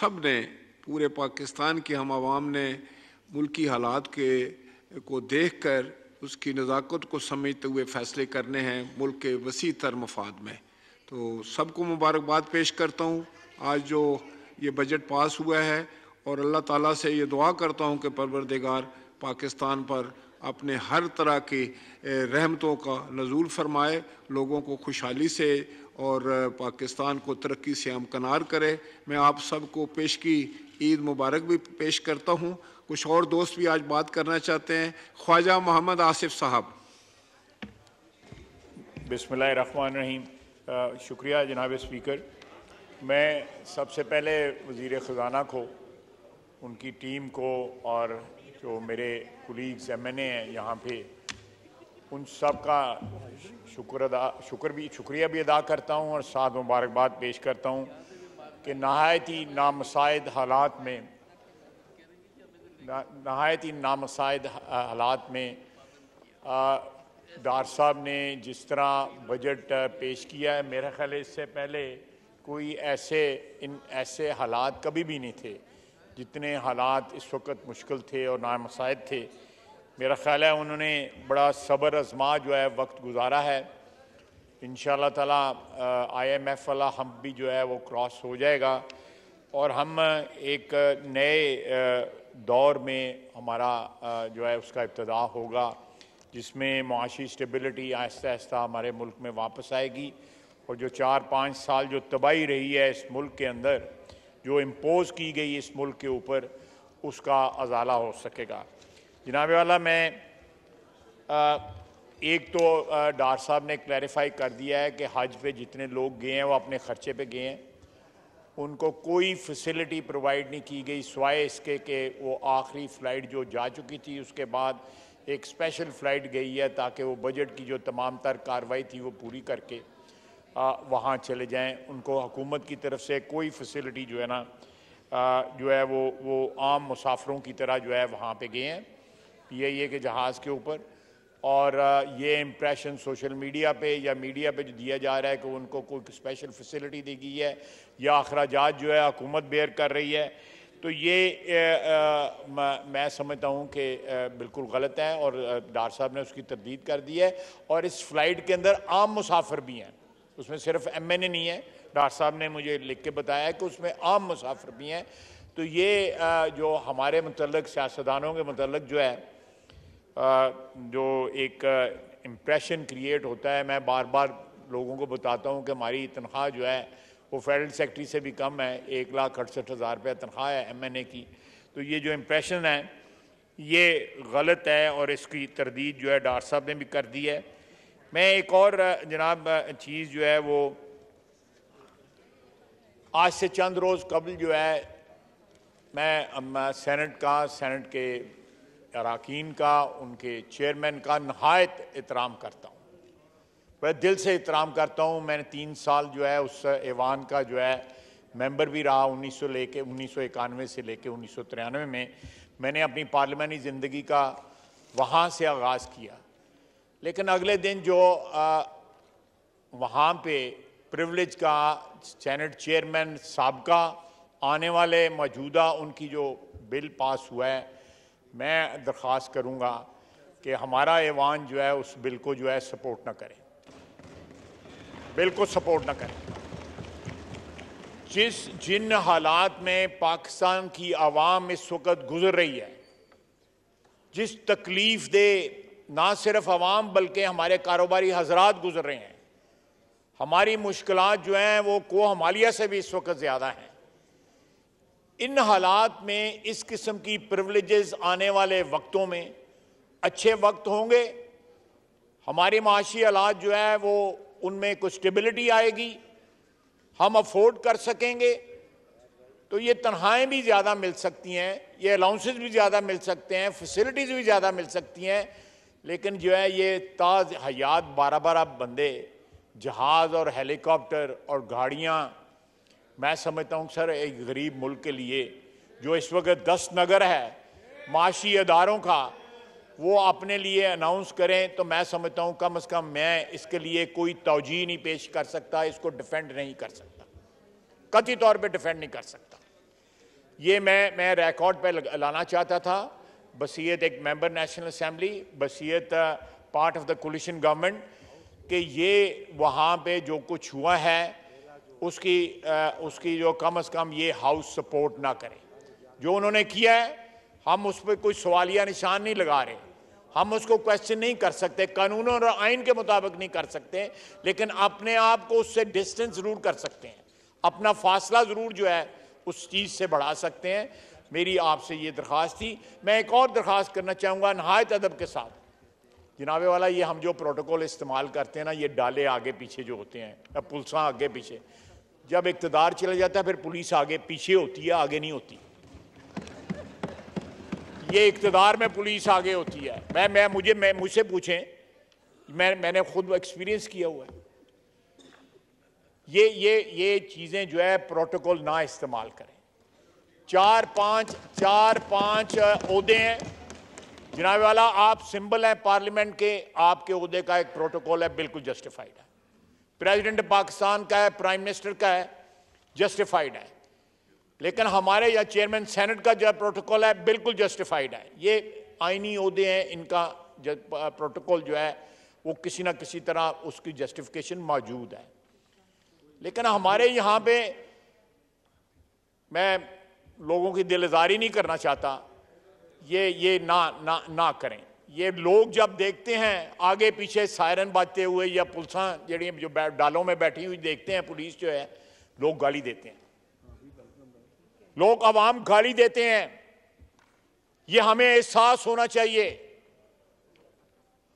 सब ने पूरे पाकिस्तान की हम आवाम ने मुल्की हालात के को देख कर उसकी नज़ाकत को समझते हुए फ़ैसले करने हैं मुल्क के वसी तर मफाद में तो सबको मुबारकबाद पेश करता हूँ आज जो ये बजट पास हुआ है और अल्लाह ताला से ये दुआ करता हूँ कि परवरदेगार पाकिस्तान पर अपने हर तरह के रहमतों का नजूल फरमाए लोगों को खुशहाली से और पाकिस्तान को तरक्की से हमकनार करे मैं आप सबको पेश की ईद मुबारक भी पेश करता हूँ कुछ और दोस्त भी आज बात करना चाहते हैं ख्वाजा मोहम्मद आसिफ साहब बसमिल रहीम शुक्रिया जनाब स्पीकर मैं सबसे पहले वज़ी ख़ज़ाना को उनकी टीम को और जो मेरे कुलीग्स एम एन ए हैं यहाँ पे उन सब का शुक्र अदा शुक्र भी शुक्रिया भी अदा करता हूँ और साथ मुबारकबाद पेश करता हूँ कि नहायत ही नामसाइद हालात में नहायत ही नामसाइद हालात में डार साहब ने जिस तरह बजट पेश किया है मेरा ख्याल इससे पहले कोई ऐसे इन ऐसे हालात कभी भी नहीं थे जितने हालात इस वक्त मुश्किल थे और नामसायद थे मेरा ख़्याल है उन्होंने बड़ा सब्र आजमा जो है वक्त गुजारा है इन ताला आई एम एफ वाला हम भी जो है वो क्रॉस हो जाएगा और हम एक नए दौर में हमारा जो है उसका इब्तदा होगा जिसमें माशी स्टेबिलिटी आहिस्ता आहिस्ता हमारे मुल्क में वापस आएगी और जो चार पाँच साल जो तबाही रही है इस मुल्क के अंदर जो इम्पोज़ की गई इस मुल्क के ऊपर उसका अजाला हो सकेगा जनाब वाला मैं आ, एक तो डार साहब ने क्लैरिफाई कर दिया है कि हज पे जितने लोग गए हैं वो अपने ख़र्चे पे गए हैं उनको कोई फैसिलिटी प्रोवाइड नहीं की गई सवाए इसके कि वो आखिरी फ़्लाइट जो जा चुकी थी उसके बाद एक स्पेशल फ़्लाइट गई है ताकि वो बजट की जो तमाम तर कार्रवाई थी वो पूरी करके वहाँ चले जाएं उनको हुकूमत की तरफ से कोई फैसिलिटी जो है ना जो है वो वो आम मुसाफरों की तरह जो है वहाँ पे गए हैं ये है कि जहाज़ के ऊपर और ये इम्प्रेशन सोशल मीडिया पे या मीडिया पे जो दिया जा रहा है कि उनको कोई स्पेशल फैसिलिटी दी गई है या अखराज जो है हुकूमत बेयर कर रही है तो ये आ, म, मैं समझता हूँ कि बिल्कुल गलत है और डार साहब ने उसकी तरदीद कर दी है और इस फ्लाइट के अंदर आम मुसाफिर भी हैं उसमें सिर्फ एम एन e नहीं है डॉक्टर साहब ने मुझे लिख के बताया कि उसमें आम मुसाफिर भी हैं तो ये जो हमारे मतलब सियासतदानों के मतलब जो है जो एक इम्प्रेशन क्रिएट होता है मैं बार बार लोगों को बताता हूँ कि हमारी तनख्वाह जो है वो फेडरल सेक्रेटरी से भी कम है एक लाख अड़सठ हज़ार रुपया तनख्वाह है एम एन ए की तो ये जो इम्प्रेशन है ये गलत है और इसकी तरदीद जो है डॉक्टर साहब ने भी कर दी है मैं एक और जनाब चीज़ जो है वो आज से चंद रोज़ कबल जो है मैं सेनेट का सेनेट के अरकान का उनके चेयरमैन का नहायत एहतराम करता हूँ मैं दिल से एहतराम करता हूँ मैंने तीन साल जो है उस ऐवान का जो है मेंबर भी रहा उन्नीस सौ लेके उन्नीस सौ इक्यानवे से लेके उन्नीस सौ में मैंने अपनी पार्लियामानी ज़िंदगी का वहाँ से आगाज़ किया लेकिन अगले दिन जो वहाँ पे प्रिवलेज का सेनेट चेयरमैन सबका आने वाले मौजूदा उनकी जो बिल पास हुआ है मैं दरख्वास्त करूँगा कि हमारा ऐवान जो है उस बिल को जो है सपोर्ट ना करें बिल को सपोर्ट ना करें जिस जिन हालात में पाकिस्तान की आवाम इस वक्त गुजर रही है जिस तकलीफ दे ना सिर्फ आवाम बल्कि हमारे कारोबारी हजरात गुजर रहे हैं हमारी मुश्किल जो हैं वो को हमालिया से भी इस वक्त ज़्यादा हैं इन हालात में इस किस्म की प्रिवलेज आने वाले वक्तों में अच्छे वक्त होंगे हमारे माशी हालात जो है वो उनमें कुछ स्टेबिलिटी आएगी हम अफोर्ड कर सकेंगे तो ये तनहाएँ भी ज़्यादा मिल सकती हैं ये अलाउंसेज भी ज़्यादा मिल सकते हैं फैसिलिटीज़ भी ज़्यादा मिल सकती हैं लेकिन जो है ये ताज़ हयात बारह बारह बंदे जहाज़ और हेलीकॉप्टर और गाड़ियाँ मैं समझता हूँ सर एक गरीब मुल्क के लिए जो इस वक्त दस नगर है माशी अदारों का वो अपने लिए अनाउंस करें तो मैं समझता हूँ कम अज़ कम मैं इसके लिए कोई तोजी नहीं पेश कर सकता इसको डिफेंड नहीं कर सकता कथी तौर पे डिफेंड नहीं कर सकता ये मैं मैं रिकॉर्ड पे लाना चाहता था बसीत एक member national assembly Basit part of the coalition government कि ये वहाँ पे जो कुछ हुआ है उसकी आ, उसकी जो कम अज़ कम ये हाउस सपोर्ट ना करे जो उन्होंने किया है हम उस पर कोई सवालिया निशान नहीं लगा रहे हम उसको क्वेश्चन नहीं कर सकते कानून और आइन के मुताबिक नहीं कर सकते लेकिन अपने आप को उससे डिस्टेंस ज़रूर कर सकते हैं अपना फासला ज़रूर जो है उस चीज़ से बढ़ा सकते हैं मेरी आपसे ये दरख्वास्त थी मैं एक और दरख्वास्त करना चाहूँगा नहायत अदब के साथ जनाबे वाला ये हम जो प्रोटोकॉल इस्तेमाल करते हैं ना ये डाले आगे पीछे जो होते हैं पुलिसा आगे पीछे जब इकतदार चला जाता है फिर पुलिस आगे पीछे होती है आगे नहीं होती ये इकतदार में पुलिस आगे होती है मैं मैं मुझे मैं मुझसे पूछें मैं मैंने खुद एक्सपीरियंस किया हुआ है ये ये ये चीज़ें जो है प्रोटोकॉल ना इस्तेमाल करें चार पांच चार पांच अहदे हैं जनाब वाला आप सिंबल हैं पार्लियामेंट के आपके उहदे का एक प्रोटोकॉल है बिल्कुल जस्टिफाइड है प्रेसिडेंट पाकिस्तान का है प्राइम मिनिस्टर का है जस्टिफाइड है लेकिन हमारे या चेयरमैन सेनेट का जो प्रोटोकॉल है बिल्कुल जस्टिफाइड है ये आइनी अहदे हैं इनका प्रोटोकॉल जो है वो किसी ना किसी तरह उसकी जस्टिफिकेशन मौजूद है लेकिन हमारे यहाँ पे मैं लोगों की दिलजारी नहीं करना चाहता ये ये ना ना ना करें ये लोग जब देखते हैं आगे पीछे सायरन बाजते हुए या पुलिसा जड़ी जो डालों में बैठी हुई देखते हैं पुलिस जो है लोग गाली देते हैं लोग आवाम गाली देते हैं ये हमें एहसास होना चाहिए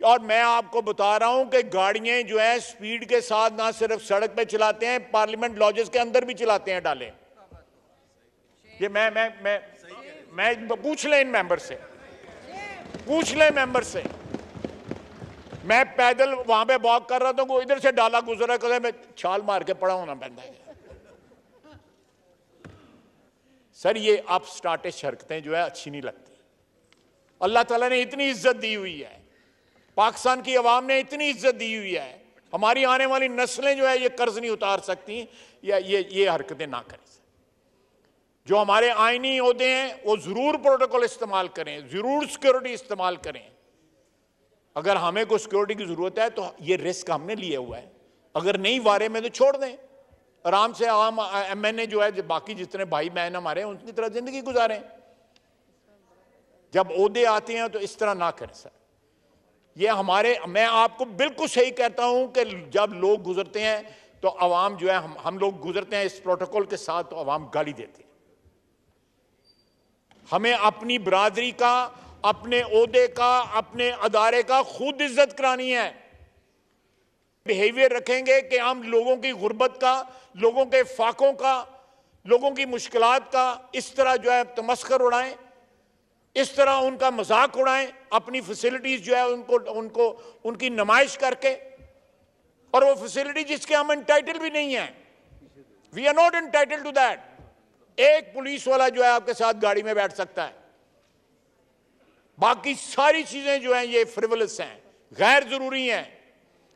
और मैं आपको बता रहा हूं कि गाड़ियां जो है स्पीड के साथ ना सिर्फ सड़क पे चलाते हैं पार्लियामेंट लॉजेस के अंदर भी चलाते हैं डालें ये मैं मैं मैं मैं पूछ ले इन मेंबर से पूछ लें मेंबर से मैं पैदल वहां पे वॉक कर रहा था वो इधर से डाला गुजरा कर मैं छाल मार के पड़ा होना पैदा है सर ये आप स्टार्टिश हरकतें जो है अच्छी नहीं लगती अल्लाह ताला ने इतनी इज्जत दी हुई है पाकिस्तान की आवाम ने इतनी इज्जत दी हुई है हमारी आने वाली नस्लें जो है ये कर्ज नहीं उतार सकती या ये ये हरकतें ना करें जो हमारे आइनी होते हैं वो ज़रूर प्रोटोकॉल इस्तेमाल करें ज़रूर सिक्योरिटी इस्तेमाल करें अगर हमें को सिक्योरिटी की ज़रूरत है तो ये रिस्क हमने लिए हुआ है अगर नहीं वारे में तो छोड़ दें आराम से आम एम एन ए जो है बाकी जितने भाई बहन हमारे हैं उनकी तरह ज़िंदगी गुजारें जब ओदे आते हैं तो इस तरह ना करें सर ये हमारे मैं आपको बिल्कुल सही कहता हूं कि जब लोग गुजरते हैं तो आवाम जो है हम हम लोग गुजरते हैं इस प्रोटोकॉल के साथ तो आवाम गाली देते हैं हमें अपनी बरादरी का अपने अहदे का अपने अदारे का खुद इज्जत करानी है बिहेवियर रखेंगे कि हम लोगों की गुर्बत का लोगों के फाकों का लोगों की मुश्किल का इस तरह जो है तमस्कर उड़ाएं इस तरह उनका मजाक उड़ाएं अपनी फैसिलिटीज जो है उनको उनको उनकी नुमाइश करके और वो फैसिलिटी जिसके हम इंटाइटल भी नहीं है we are not entitle to that एक पुलिस वाला जो है आपके साथ गाड़ी में बैठ सकता है बाकी सारी चीजें जो हैं ये फ्रिवलस हैं गैर जरूरी हैं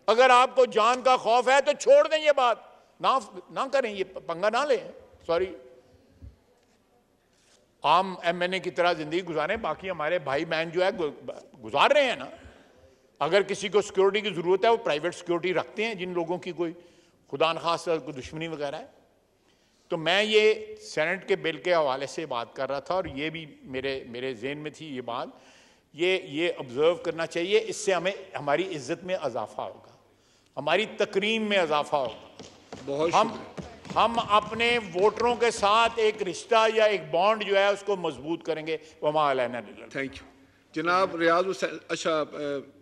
अगर आपको जान का खौफ है तो छोड़ दें ये बात ना ना करें ये पंगा ना लें सॉरी आम एमएनए की तरह जिंदगी गुजारें बाकी हमारे भाई बहन जो है गुजार रहे हैं ना अगर किसी को सिक्योरिटी की जरूरत है वो प्राइवेट सिक्योरिटी रखते हैं जिन लोगों की कोई खुदा खास दुश्मनी वगैरह है तो मैं ये सेनेट के बिल के हवाले से बात कर रहा था और ये भी मेरे मेरे जेन में थी ये बात ये ये ऑब्ज़र्व करना चाहिए इससे हमें हमारी इज्जत में इजाफा होगा हमारी तकरीम में इजाफा होगा बहुत हम हम अपने वोटरों के साथ एक रिश्ता या एक बॉन्ड जो है उसको मजबूत करेंगे वमा थैंक यू जनाब रियाज अच्छा